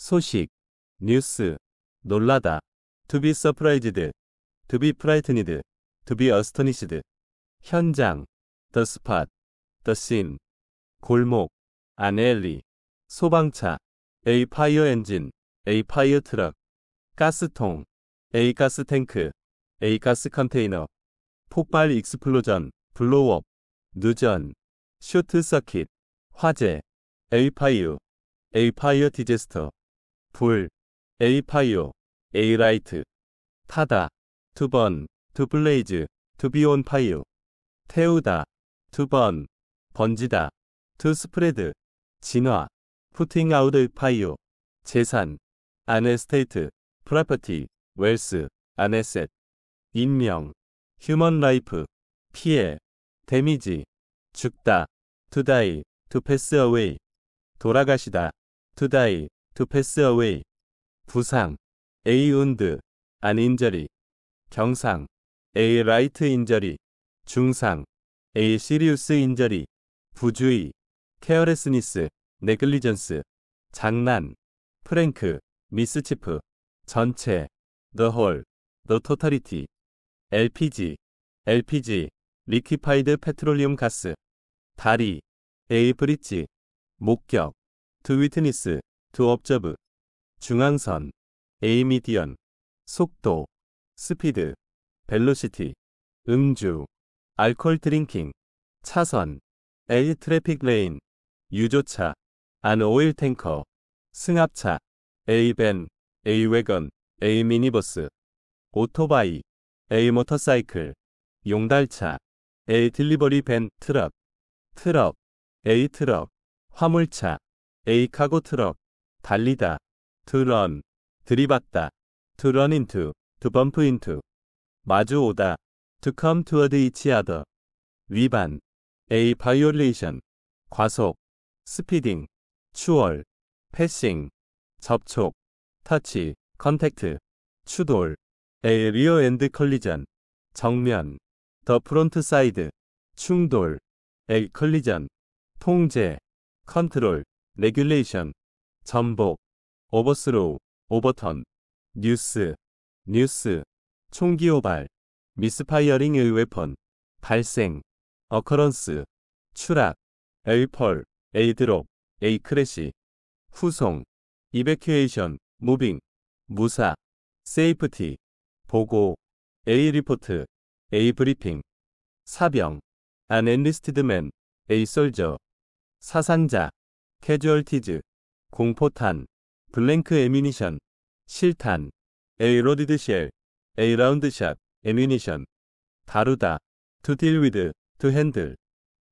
소식, 뉴스, 놀라다, to be surprised, to be frightened, to be astonished, 현장, the spot, the scene, 골목, an alley, 소방차, a fire engine, a fire truck, 가스통, a 가스 탱크, a 가스 컨테이너, 폭발 익스플로전, 블로업, 누전, 쇼트 서킷, 화재, a fire, a fire disaster, 불, 에이파이오, 에이라이트, 타다, 두번, 두블레이즈, 두비온파이오, 태우다, 두번, 번지다, 투스프레드, 진화, 푸팅아웃의 파이오, 재산, 아네스테이트, 프라퍼티, 웰스, 아네셋, 인명, 휴먼 라이프, 피해, 데미지, 죽다, 투다이, 투패스 어웨이, 돌아가시다, 투다이, to pass away. 부상. A wound. an injury. 경상. A right injury. 중상. A serious injury. 부주의. carelessness. negligence. 장난. 프랭크. 미스치프. 전체. the whole. the totality. LPG. LPG. 리퀴파이드 페트롤리움 가스. 다리. A 브릿지. 목격. to witness. 드옵저브, 중앙선, 에이미디언, 속도, 스피드, 벨로시티, 음주, 알콜 드링킹, 차선, 에이 트래픽 레인, 유조차, 안 오일 탱커, 승합차, A밴, A웨건, A미니버스, 오토바이, A모터사이클, 용달차, A딜리버리 밴 트럭, 트럭, A트럭, 화물차, A카고 트럭, 달리다, to run, 들이받다, to run into, to bump into, 마주오다, to come toward each other, 위반, a violation, 과속, 스피딩, 추월, 패싱, 접촉, 터치, 컨택트, 추돌, a rear end collision, 정면, the front side, 충돌, a collision, 통제, 컨트롤, 레귤레이션, 전복, 오버스로우, 오버턴, 뉴스, 뉴스, 총기오발 미스파이어링 의웨펀, 발생, 어커런스, 추락, 에이펄, 에이드롭, 에이크래시, 후송, 이베큐에이션, 무빙, 무사, 세이프티, 보고, 에이리포트, 에이브리핑, 사병, 안엔리스티드맨, 에이솔저, 사상자, 캐주얼티즈, 공포탄, 블랭크 에뮤니션, 실탄, 에이로디드 쉘, 에이라운드샷, 에뮤니션, 다루다, to deal with, to handle,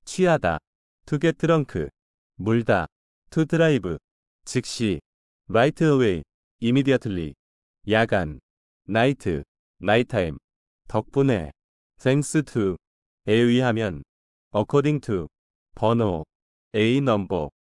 취하다, to get drunk, 물다, to drive, 즉시, right away, immediately, 야간, night, night time, 덕분에, thanks to, 에 의하면, according to, 번호, A 넘버,